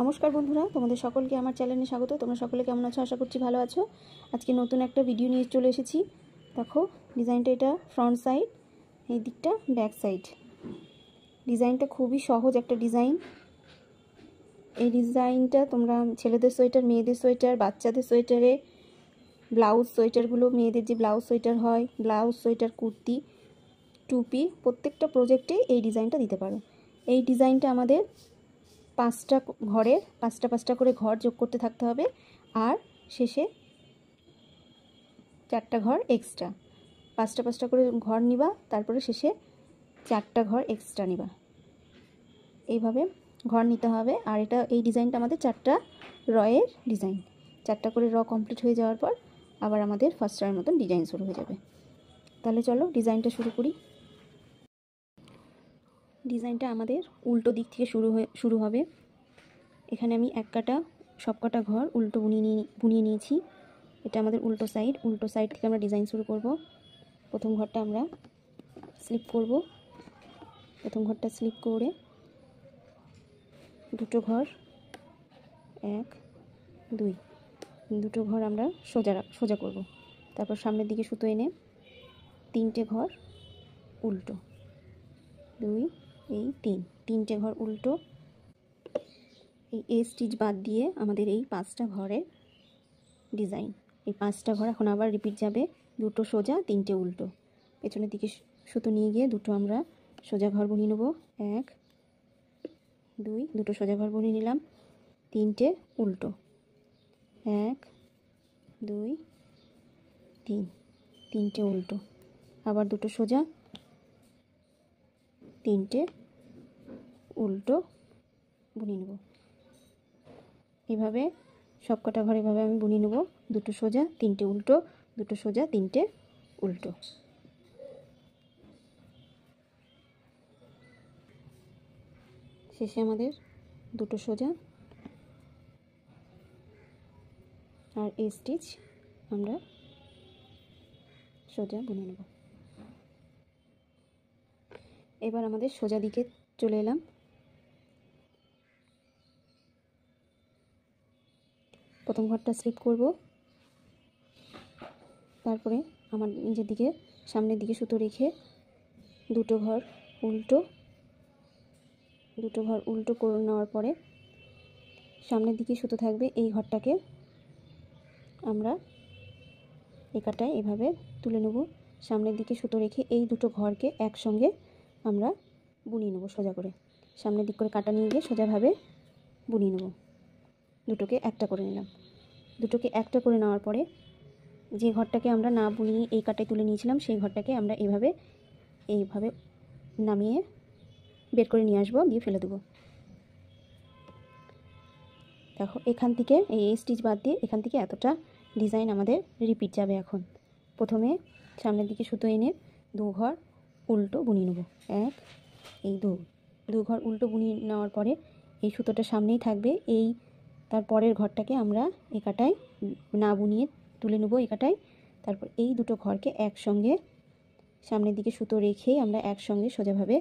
নমস্কার বন্ধুরা তোমাদের সকলকে আমার চ্যানেলে স্বাগত তোমরা সকলে কেমন আছো আশা করছি ভালো আছো আজকে নতুন একটা ভিডিও নিয়ে চলে এসেছি দেখো ডিজাইনটা এটা ফ্রন্ট সাইড এই দিকটা ব্যাক সাইড ডিজাইনটা খুবই সহজ একটা ডিজাইন এই ডিজাইনটা তোমরা ছেলেদের সোয়েটার মেয়েদের সোয়েটার বাচ্চাদের সোয়েটারে ব্লাউজ সোয়েটারগুলো মেয়েদের যে ব্লাউজ সোয়েটার হয় ব্লাউজ সোয়েটার কুর্তি টুপি প্রত্যেকটা প্রজেক্টে এই ডিজাইনটা দিতে পারো এই ডিজাইনটা আমাদের পাঁচটা ঘরের পাঁচটা পাঁচটা করে ঘর যোগ করতে থাকতে হবে আর শেষে চারটা ঘর এক্সট্রা পাঁচটা পাঁচটা করে ঘর নিবা তারপরে শেষে চারটা ঘর এক্সট্রা নিবা এইভাবে ঘর নিতে হবে আর এটা এই ডিজাইনটা আমাদের চারটা রয়ের ডিজাইন চারটা করে র কমপ্লিট হয়ে যাওয়ার পর আবার আমাদের ফার্স্ট রয়ের মতন ডিজাইন শুরু হয়ে যাবে তাহলে চলো ডিজাইনটা শুরু করি ডিজাইনটা আমাদের উল্টো দিক থেকে শুরু হয়ে শুরু হবে এখানে আমি এক কাটা সব কটা ঘর উল্টো বুনিয়ে নিয়ে বুনিয়ে নিয়েছি এটা আমাদের উল্টো সাইড উল্টো সাইড থেকে আমরা ডিজাইন শুরু করব প্রথম ঘরটা আমরা স্লিপ করব প্রথম ঘরটা স্লিপ করে দুটো ঘর এক দুই দুটো ঘর আমরা সোজা সোজা করব তারপর সামনের দিকে সুতো এনে তিনটে ঘর উল্টো দুই এই তিন তিনটে ঘর উল্টো এই এ স্টিচ বাদ দিয়ে আমাদের এই পাঁচটা ঘরের ডিজাইন এই পাঁচটা ঘর এখন আবার রিপিট যাবে দুটো সোজা তিনটে উল্টো পেছনের দিকে সুতো নিয়ে গিয়ে দুটো আমরা সোজা ঘর বুনিয়ে নেবো এক দুই দুটো সোজা ঘর বুনিয়ে নিলাম তিনটে উল্টো এক দুই তিন তিনটে উল্টো আবার দুটো সোজা তিনটে উল্টো বুনিয়ে নেব এভাবে সবকটা ঘর এভাবে আমি বুনিয়ে নেব দুটো সোজা তিনটে উল্টো দুটো সোজা তিনটে উল্টো শেষে আমাদের দুটো সোজা আর এই স্টিচ আমরা সোজা বুনে নেব এবার আমাদের সোজা দিকে চলে এলাম প্রথম ঘরটা স্লিপ করব তারপরে আমার নিজের দিকে সামনের দিকে সুতো রেখে দুটো ঘর উল্টো দুটো ঘর উল্টো করে নেওয়ার পরে সামনের দিকে সুতো থাকবে এই ঘরটাকে আমরা একাটায় এভাবে তুলে নেব সামনের দিকে সুতো রেখে এই দুটো ঘরকে একসঙ্গে আমরা বুনিয়ে নেবো সোজা করে সামনের দিক করে কাটা নিয়ে গিয়ে সোজাভাবে বুনিয়ে নেব দুটোকে একটা করে নিলাম দুটোকে একটা করে নেওয়ার পরে যে ঘরটাকে আমরা না বুনিয়ে এই কাটায় তুলে নিয়েছিলাম সেই ঘরটাকে আমরা এইভাবে এইভাবে নামিয়ে বের করে নিয়ে আসবো দিয়ে ফেলে দেবো দেখো এখান থেকে এই স্টিচ বাদ দিয়ে এখান থেকে এতটা ডিজাইন আমাদের রিপিট যাবে এখন প্রথমে সামনের দিকে সুতো এনে দু ঘর উল্টো বুনিয়ে নেব এক এই দু দু ঘর উল্টো বুনিয়ে নেওয়ার পরে এই সুতোটা সামনেই থাকবে এই তার পরের ঘরটাকে আমরা একাটাই না বুনিয়ে তুলে নেব একাটাই তারপর এই দুটো ঘরকে একসঙ্গে সামনের দিকে সুতো রেখেই আমরা একসঙ্গে সোজাভাবে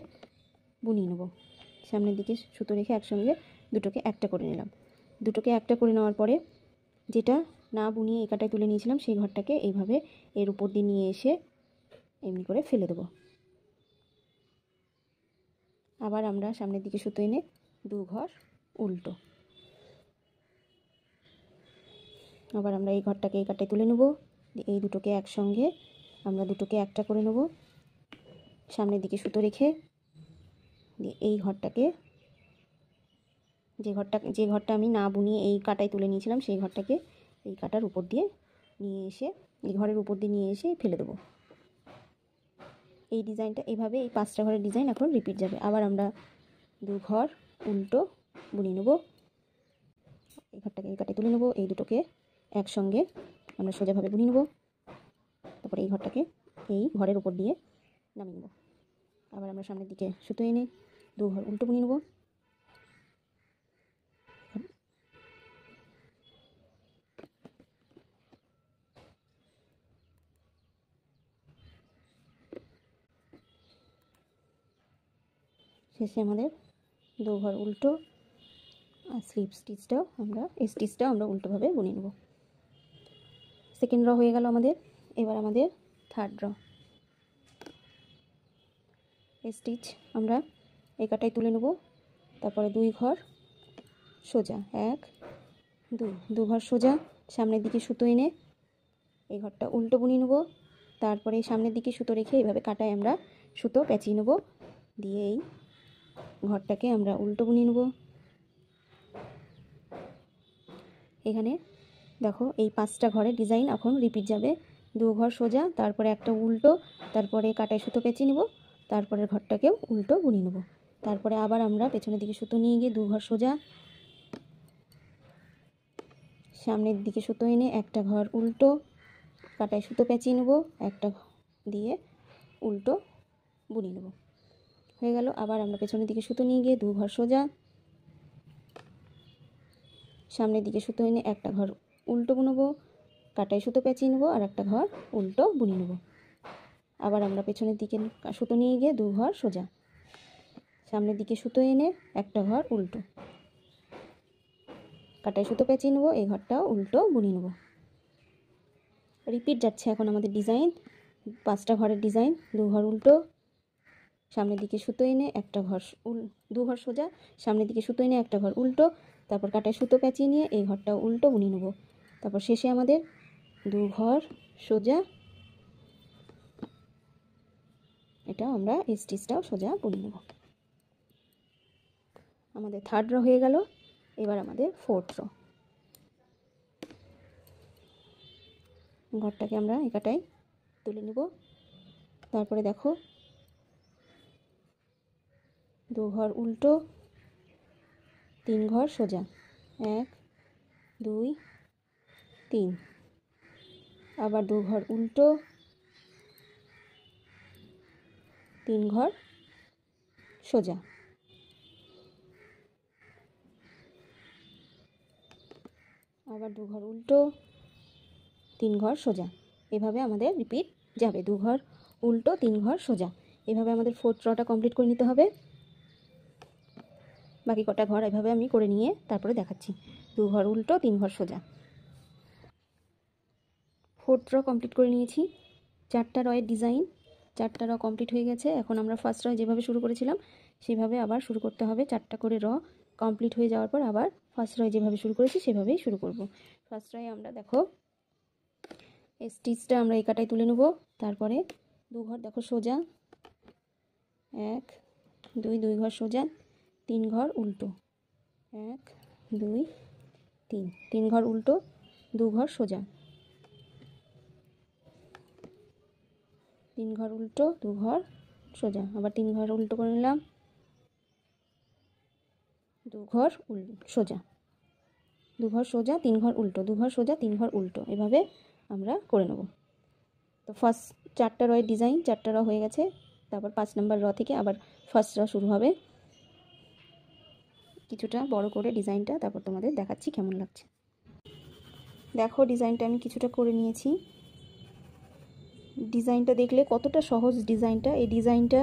বুনিয়ে নেব সামনের দিকে সুতো রেখে একসঙ্গে দুটোকে একটা করে নিলাম দুটোকে একটা করে নেওয়ার পরে যেটা না বুনিয়ে একাটাই তুলে নিয়েছিলাম সেই ঘরটাকে এইভাবে এর উপর দিয়ে নিয়ে এসে এমনি করে ফেলে দেবো আবার আমরা সামনের দিকে সুতো এনে দু ঘর উল্টো আবার আমরা এই ঘরটাকে এই কাটে তুলে নেব এই দুটোকে একসঙ্গে আমরা দুটোকে একটা করে নেব সামনের দিকে সুতো রেখে দিয়ে এই ঘরটাকে যে ঘরটা যে ঘরটা আমি না বুনিয়ে এই কাটায় তুলে নিয়েছিলাম সেই ঘরটাকে এই কাটার উপর দিয়ে নিয়ে এসে এই ঘরের উপর দিয়ে নিয়ে এসে ফেলে দেবো এই ডিজাইনটা এভাবে এই পাঁচটা ঘরের ডিজাইন এখন রিপিট যাবে আবার আমরা দু ঘর উল্টো বুনিয়ে নেবো এই ঘরটাকে এই কাটে তুলে নেবো এই দুটোকে একসঙ্গে আমরা সোজাভাবে বুনিয়ে নেবো তারপরে এই ঘরটাকে এই ঘরের উপর দিয়ে নামিয়ে নেবো আবার আমরা সামনের দিকে সুতো এনে দু ঘর উল্টো বুনিয়ে নেবো শেষে আমাদের দু ঘর উল্টো আর স্লিপ স্টিচটাও আমরা এই স্টিচটাও আমরা উল্টোভাবে বুনে নেব সেকেন্ড র হয়ে গেল আমাদের এবার আমাদের থার্ড র এই স্টিচ আমরা এই কাটায় তুলে নেব তারপরে দুই ঘর সোজা এক দুই দু ঘর সোজা সামনের দিকে সুতো এনে এই ঘরটা উল্টো বুনি নেব তারপরে সামনের দিকে সুতো রেখে এভাবে কাটায় আমরা সুতো পেঁচিয়ে নেব দিয়ে এই ঘরটাকে আমরা উল্টো বুনিয়ে নেব এখানে দেখো এই পাঁচটা ঘরে ডিজাইন এখন রিপিট যাবে দু ঘর সোজা তারপরে একটা উল্টো তারপরে কাটায় সুতো পেঁচিয়ে নেব তারপরে ঘরটাকেও উল্টো বুনে নেব তারপরে আবার আমরা পেছনের দিকে সুতো নিয়ে গিয়ে দু ঘর সোজা সামনের দিকে সুতো এনে একটা ঘর উল্টো কাটায় সুতো পেঁচিয়ে নেব একটা দিয়ে উল্টো বুনে নেবো হয়ে গেল আবার আমরা পেছনের দিকে সুতো নিয়ে গিয়ে দু ঘর সোজা সামনের দিকে সুতো এনে একটা ঘর উল্টো বুনবো কাটায় সুতো পেঁচিয়ে নেবো আর একটা ঘর উল্টো বুনে নেবো আবার আমরা পেছনের দিকে সুতো নিয়ে গিয়ে দু ঘর সোজা সামনের দিকে সুতো এনে একটা ঘর উল্টো কাটায় সুতো পেঁচিয়ে নেবো এই ঘরটাও উল্টো বুনে নেবো রিপিট যাচ্ছে এখন আমাদের ডিজাইন পাঁচটা ঘরের ডিজাইন দু ঘর উল্টো সামনের দিকে সুতো এনে একটা ঘর উল দু ঘর সোজা সামনের দিকে সুতো এনে একটা ঘর উল্টো তারপর কাটায় সুতো প্যাঁচিয়ে নিয়ে এই ঘরটা উল্টো বুনি নেব তারপর শেষে আমাদের দু ঘর সোজা এটা আমরা এই স্টিচটাও সোজা বুনি নেব আমাদের থার্ড র হয়ে গেল এবার আমাদের ফোর্থ র ঘরটাকে আমরা একাটাই তুলে নেব তারপরে দেখো দু ঘর উল্টো তিন ঘর সোজা এক দুই তিন আবার দু ঘর উল্টো তিন ঘর সোজা আবার দু ঘর উল্টো তিন ঘর সোজা এভাবে আমাদের রিপিট যাবে দু ঘর উল্টো তিন ঘর সোজা এভাবে আমাদের ফোর্থ রটা কমপ্লিট করে নিতে হবে বাকি কটা ঘর এভাবে আমি করে নিয়ে তারপরে দেখাচ্ছি দু ঘর উল্টো তিন ঘর সোজা ফোর্থ র কমপ্লিট করে নিয়েছি চারটা রয়ের ডিজাইন চারটা র কমপ্লিট হয়ে গেছে এখন আমরা ফার্স্ট র যেভাবে শুরু করেছিলাম সেভাবে আবার শুরু করতে হবে চারটা করে র কমপ্লিট হয়ে যাওয়ার পর আবার ফার্স্ট রয় যেভাবে শুরু করেছি সেভাবেই শুরু করব ফার্স্ট রয়ে আমরা দেখো স্টিচটা আমরা এই কাটায় তুলে নেবো তারপরে দু ঘর দেখো সোজা এক দুই দুই ঘর সোজা তিন ঘর উল্টো এক দুই তিন তিন ঘর উল্টো দু ঘর সোজা তিন ঘর উল্টো দু ঘর সোজা আবার তিন ঘর উল্টো করে নিলাম দু ঘর উল সোজা দু ঘর সোজা তিন ঘর উল্টো দু ঘর সোজা তিন ঘর উল্টো এভাবে আমরা করে নেব তো ফার্স্ট চারটা রয়ের ডিজাইন চারটা র হয়ে গেছে তারপর পাঁচ নম্বর র থেকে আবার ফার্স্ট র শুরু হবে কিছুটা বড় করে ডিজাইনটা তারপর তোমাদের দেখাচ্ছি কেমন লাগছে দেখো ডিজাইনটা আমি কিছুটা করে নিয়েছি ডিজাইনটা দেখলে কতটা সহজ ডিজাইনটা এই ডিজাইনটা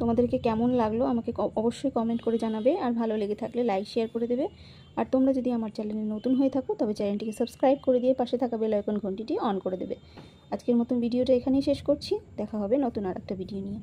তোমাদেরকে কেমন লাগলো আমাকে অবশ্যই কমেন্ট করে জানাবে আর ভালো লেগে থাকলে লাইক শেয়ার করে দেবে আর তোমরা যদি আমার চ্যানেলে নতুন হয়ে থাকো তবে চ্যানেলটিকে সাবস্ক্রাইব করে দিয়ে পাশে থাকা বেলাইকন ঘন্টিটি অন করে দেবে আজকের মতন ভিডিওটা এখানেই শেষ করছি দেখা হবে নতুন আর একটা ভিডিও নিয়ে